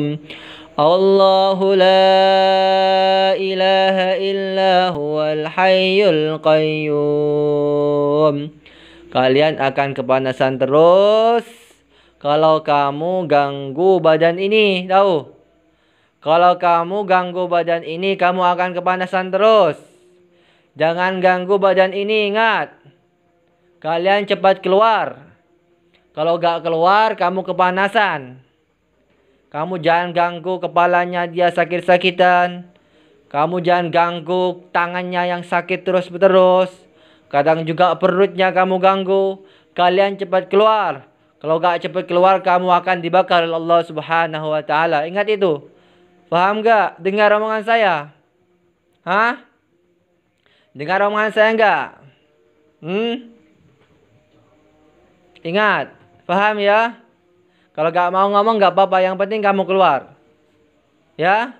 لكم الله لا إله إلا هو الحي القيوم Kalian akan kepanasan terus kalau kamu ganggu badan ini, tahu? Kalau kamu ganggu badan ini, kamu akan kepanasan terus. Jangan ganggu badan ini, ingat. Kalian cepat keluar. Kalau gak keluar, kamu kepanasan. Kamu jangan ganggu kepalanya dia sakit-sakitan. Kamu jangan ganggu tangannya yang sakit terus terus Kadang juga perutnya kamu ganggu. Kalian cepat keluar. Kalau gak cepat keluar kamu akan dibakar oleh Allah Subhanahu wa taala. Ingat itu. Paham gak? Dengar omongan saya? Hah? Dengar omongan saya enggak? Hmm? Ingat, paham ya? Kalau gak mau ngomong gak apa-apa, yang penting kamu keluar. Ya,